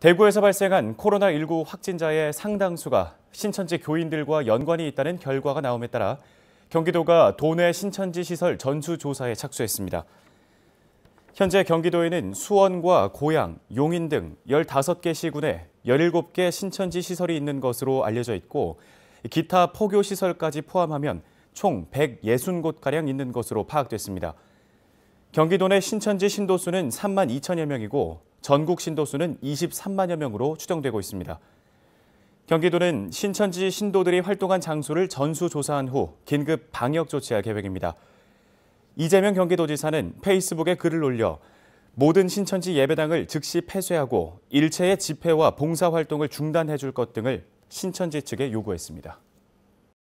대구에서 발생한 코로나19 확진자의 상당수가 신천지 교인들과 연관이 있다는 결과가 나옴에 따라 경기도가 도내 신천지 시설 전수조사에 착수했습니다. 현재 경기도에는 수원과 고양, 용인 등 15개 시군에 17개 신천지 시설이 있는 것으로 알려져 있고 기타 포교 시설까지 포함하면 총 160곳가량 있는 것으로 파악됐습니다. 경기도 내 신천지 신도수는 3만 2천여 명이고 전국 신도수는 23만여 명으로 추정되고 있습니다. 경기도는 신천지 신도들이 활동한 장소를 전수조사한 후 긴급 방역 조치할 계획입니다. 이재명 경기도지사는 페이스북에 글을 올려 모든 신천지 예배당을 즉시 폐쇄하고 일체의 집회와 봉사활동을 중단해 줄것 등을 신천지 측에 요구했습니다.